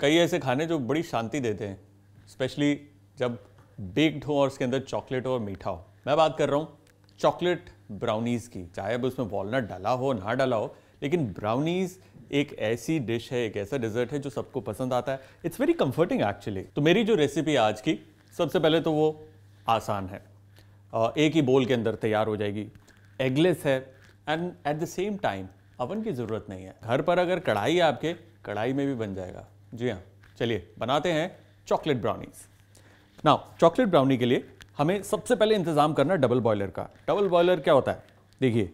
कई ऐसे खाने जो बड़ी शांति देते हैं स्पेशली जब बेक्ड हो और उसके अंदर चॉकलेट हो और मीठा हो मैं बात कर रहा हूँ चॉकलेट ब्राउनीज़ की चाहे अब उसमें वॉलनट डाला हो ना डाला हो लेकिन ब्राउनीज़ एक ऐसी डिश है एक ऐसा डिज़र्ट है जो सबको पसंद आता है इट्स वेरी कंफर्टिंग एक्चुअली तो मेरी जो रेसिपी आज की सबसे पहले तो वो आसान है एक ही बोल के अंदर तैयार हो जाएगी एगलेस है and at the same time oven की ज़रूरत नहीं है घर पर अगर कढ़ाई है आपके कढ़ाई में भी बन जाएगा जी हाँ चलिए बनाते हैं चॉकलेट ब्राउनीज ना चॉकलेट ब्राउनी के लिए हमें सबसे पहले इंतज़ाम करना डबल बॉयलर का डबल बॉयलर क्या होता है देखिए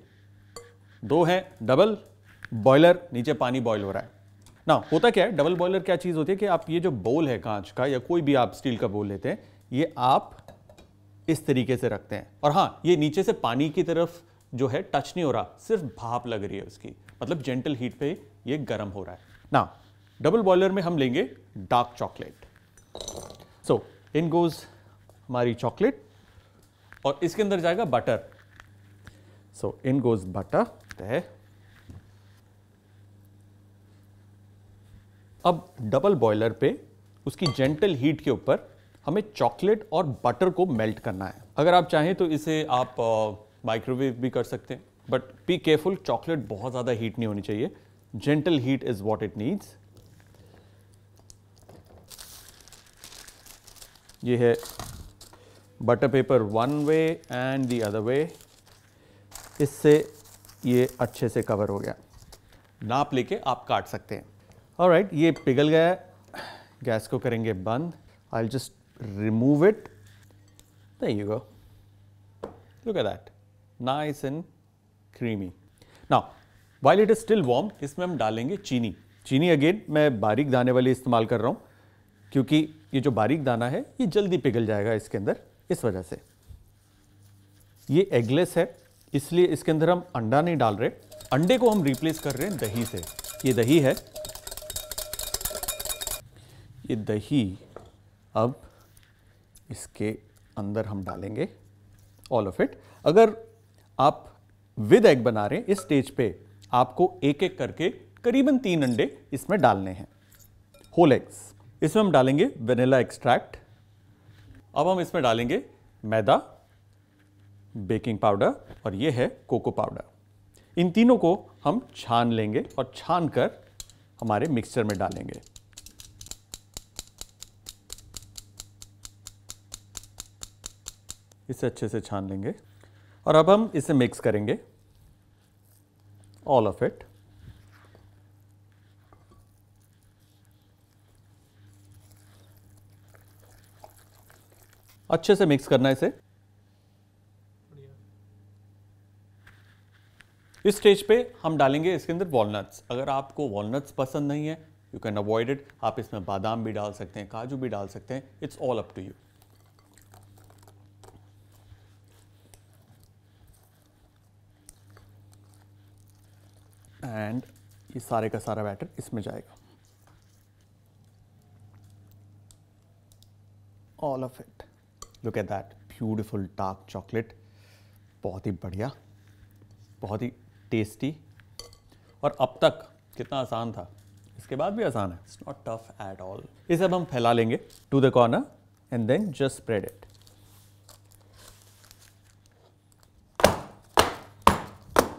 दो हैं डबल बॉयलर नीचे पानी बॉयल हो रहा है ना होता क्या है डबल बॉयलर क्या चीज़ होती है कि आप ये जो बोल है कांच का या कोई भी आप स्टील का बोल लेते हैं ये आप इस तरीके से रखते हैं और हाँ ये नीचे से पानी की तरफ जो है टच नहीं हो रहा सिर्फ भाप लग रही है उसकी मतलब जेंटल हीट पे ये गर्म हो रहा है ना डबल बॉयलर में हम लेंगे dark chocolate so in goes हमारी चॉकलेट और इसके अंदर जाएगा butter so in goes butter है अब डबल बॉयलर पे उसकी जेंटल हीट के ऊपर हमें चॉकलेट और बटर को मेल्ट करना है अगर आप चाहें तो इसे आप माइक्रोवेव uh, भी कर सकते हैं बट बी केयरफुल चॉकलेट बहुत ज़्यादा हीट नहीं होनी चाहिए gentle heat is what it needs ये है butter paper one way and the other way इससे ये अच्छे से कवर हो गया नाप लेके आप काट सकते हैं और राइट right, ये पिघल गया गैस को करेंगे बंद आई जस्ट रिमूव इट नहीं you go look at that nice and creamy now while it is still warm इसमें हम डालेंगे चीनी चीनी अगेन मैं बारीक दाने वाली इस्तेमाल कर रहा हूँ क्योंकि ये जो बारीक दाना है ये जल्दी पिघल जाएगा इसके अंदर इस वजह से ये एगलेस है इसलिए इसके अंदर हम अंडा नहीं डाल रहे अंडे को हम रिप्लेस कर रहे हैं दही से ये दही है ये दही अब इसके अंदर हम डालेंगे ऑल ऑफ इट अगर आप विद एग बना रहे हैं इस स्टेज पे आपको एक एक करके करीबन तीन अंडे इसमें डालने हैं होल एग्स इसमें हम डालेंगे वेनिला एक्सट्रैक्ट अब हम इसमें डालेंगे मैदा बेकिंग पाउडर और ये है कोको पाउडर इन तीनों को हम छान लेंगे और छान कर हमारे मिक्सचर में डालेंगे इसे अच्छे से छान लेंगे और अब हम इसे मिक्स करेंगे ऑल ऑफ इट अच्छे से मिक्स करना है इसे इस स्टेज पे हम डालेंगे इसके अंदर वॉलनट्स अगर आपको वॉलनट्स पसंद नहीं है यू कैन अवॉइड इट आप इसमें बादाम भी डाल सकते हैं काजू भी डाल सकते हैं it's all up to you and ये सारे का सारा बैटर इसमें जाएगा all of it look at that beautiful dark chocolate बहुत ही बढ़िया बहुत ही टेस्टी और अब तक कितना आसान था इसके बाद भी आसान है it's not tough at all इसे अब हम फैला लेंगे to the corner and then just spread it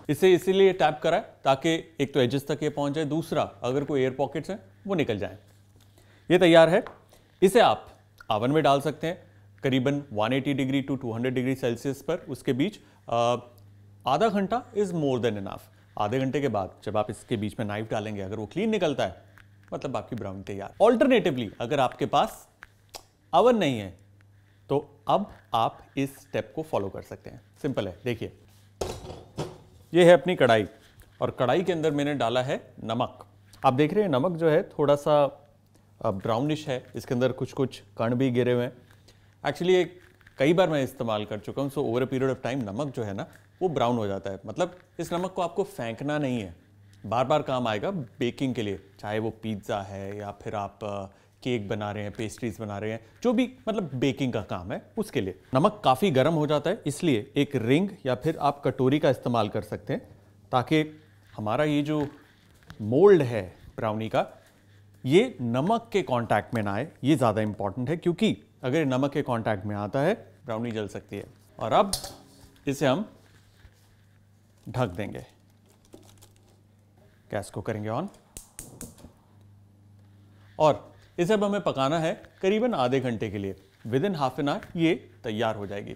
इसे इसीलिए टैप करा है ताकि एक तो एजेस तक ये पहुंच जाए दूसरा अगर कोई एयर पॉकेट्स हैं वो निकल जाए ये तैयार है इसे आप आवन में डाल सकते हैं करीबन 180 डिग्री टू 200 डिग्री सेल्सियस पर उसके बीच आधा घंटा इज़ मोर देन इनाफ आधे घंटे के बाद जब आप इसके बीच में नाइफ डालेंगे अगर वो क्लीन निकलता है मतलब आपकी ब्राउन तैयार ऑल्टरनेटिवली अगर आपके पास अवन नहीं है तो अब आप इस स्टेप को फॉलो कर सकते हैं सिंपल है देखिए ये है अपनी कढ़ाई और कढ़ाई के अंदर मैंने डाला है नमक आप देख रहे हैं नमक जो है थोड़ा सा ब्राउनिश है इसके अंदर कुछ कुछ कण भी गिरे हुए हैं एक्चुअली कई बार मैं इस्तेमाल कर चुका हूँ so over a period of time नमक जो है ना वो ब्राउन हो जाता है मतलब इस नमक को आपको फेंकना नहीं है बार बार काम आएगा बेकिंग के लिए चाहे वो पिज़्ज़ा है या फिर आप केक बना रहे हैं पेस्ट्रीज बना रहे हैं जो भी मतलब बेकिंग का काम है उसके लिए नमक काफ़ी गर्म हो जाता है इसलिए एक रिंग या फिर आप कटोरी का इस्तेमाल कर सकते हैं ताकि हमारा ये जो मोल्ड है ब्राउनी का ये नमक के कांटेक्ट में ना आए ये ज़्यादा इम्पॉर्टेंट है क्योंकि अगर नमक के कांटेक्ट में आता है ब्राउनी जल सकती है और अब इसे हम ढक देंगे गैस को करेंगे ऑन और इसे अब हमें पकाना है करीबन आधे घंटे के लिए within half an hour ये तैयार हो जाएगी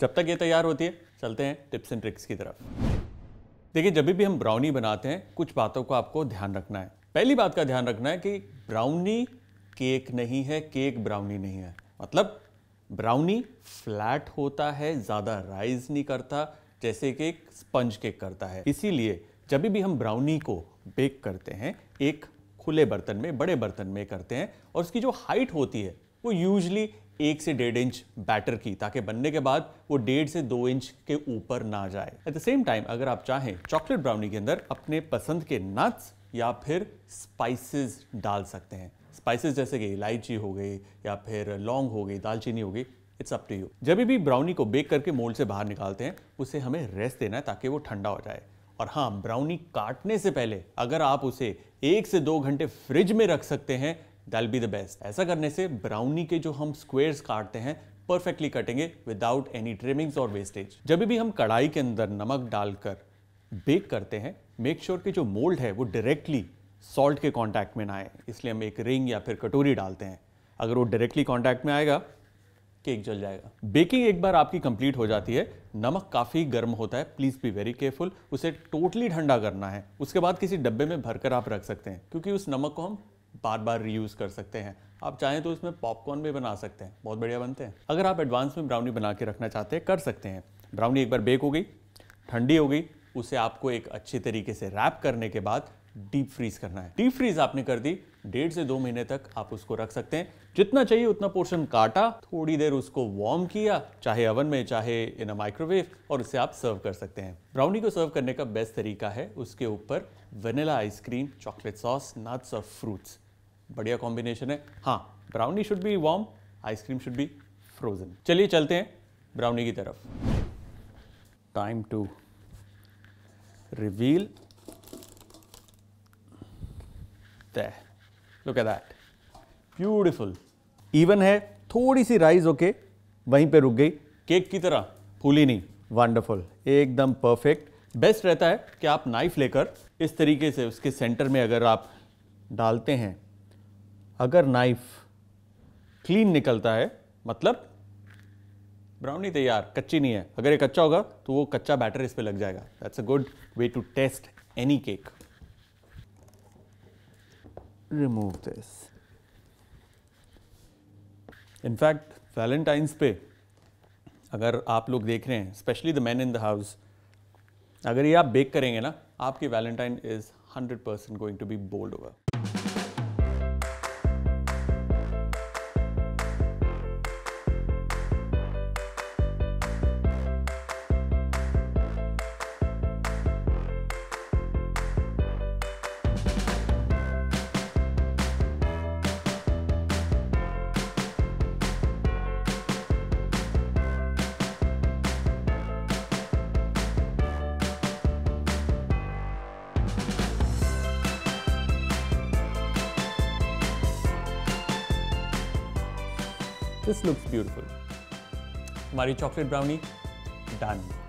जब तक ये तैयार होती है चलते हैं टिप्स एंड ट्रिक्स की तरफ देखिए जब भी हम ब्राउनी बनाते हैं कुछ बातों को आपको ध्यान रखना है पहली बात का ध्यान रखना है कि ब्राउनी केक नहीं है केक ब्राउनी नहीं है मतलब ब्राउनी फ्लैट होता है ज़्यादा राइज नहीं करता जैसे कि एक स्पंज केक करता है इसीलिए जब भी हम ब्राउनी को बेक करते हैं एक खुले बर्तन में बड़े बर्तन में करते हैं और उसकी जो हाइट होती है वो यूजली एक से डेढ़ इंच बैटर की ताकि बनने के बाद वो डेढ़ से दो इंच के ऊपर ना जाए एट द सेम टाइम अगर आप चाहें चॉकलेट ब्राउनी के अंदर अपने पसंद के नट्स या फिर स्पाइसेस डाल सकते हैं स्पाइसेस जैसे कि इलायची हो गई या फिर लौंग हो गई दालचीनी हो गई इट्स अप टू यू जब भी ब्राउनी को बेक करके मोल्ड से बाहर निकालते हैं उसे हमें रेस्ट देना है ताकि वो ठंडा हो जाए और हाँ ब्राउनी काटने से पहले अगर आप उसे एक से दो घंटे फ्रिज में रख सकते हैं दैल बी द बेस्ट ऐसा करने से ब्राउनी के जो हम स्क्वेयर्स काटते हैं परफेक्टली कटेंगे विदाउट एनी ट्रिमिंग्स और वेस्टेज जब भी हम कढ़ाई के अंदर नमक डालकर बेक करते हैं मेक श्योर sure कि जो मोल्ड है वो डायरेक्टली सॉल्ट के कांटेक्ट में ना आए इसलिए हम एक रिंग या फिर कटोरी डालते हैं अगर वो डायरेक्टली कांटेक्ट में आएगा केक जल जाएगा बेकिंग एक बार आपकी कंप्लीट हो जाती है नमक काफ़ी गर्म होता है प्लीज़ बी वेरी केयरफुल उसे टोटली ठंडा करना है उसके बाद किसी डब्बे में भरकर आप रख सकते हैं क्योंकि उस नमक को हम बार बार रीयूज़ कर सकते हैं आप चाहें तो इसमें पॉपकॉर्न भी बना सकते हैं बहुत बढ़िया बनते हैं अगर आप एडवांस में ब्राउनी बना के रखना चाहते हैं कर सकते हैं ब्राउनी एक बार बेक हो गई ठंडी हो गई उसे आपको एक अच्छे तरीके से रैप करने के बाद डीप फ्रीज करना है डीप फ्रीज आपने कर दी डेढ़ से दो महीने तक आप उसको रख सकते हैं जितना चाहिए उतना पोर्शन काटा थोड़ी देर उसको वार्म किया चाहे अवन में चाहे इन अ माइक्रोवेव और उसे आप सर्व कर सकते हैं ब्राउनी को सर्व करने का बेस्ट तरीका है उसके ऊपर vanilla ice cream chocolate sauce nuts और फ्रूट्स बढ़िया कॉम्बिनेशन है हाँ brownie should be warm ice cream should be frozen चलिए चलते हैं ब्राउनी की तरफ time to reveal there look at that beautiful even है थोड़ी सी राइज होके वहीं पे रुक गई केक की तरह फूली नहीं वंडरफुल एकदम परफेक्ट बेस्ट रहता है कि आप नाइफ लेकर इस तरीके से उसके सेंटर में अगर आप डालते हैं अगर नाइफ क्लीन निकलता है मतलब ब्राउनी तैयार कच्ची नहीं है अगर ये कच्चा होगा तो वो कच्चा बैटर इस पर लग जाएगा that's a good way to test any cake remove this. In fact, Valentine's पे अगर आप लोग देख रहे हैं specially the man in the house अगर ये आप बेक करेंगे ना आपकी valentine is 100% going to be bowled over This looks beautiful. Our chocolate brownie, done.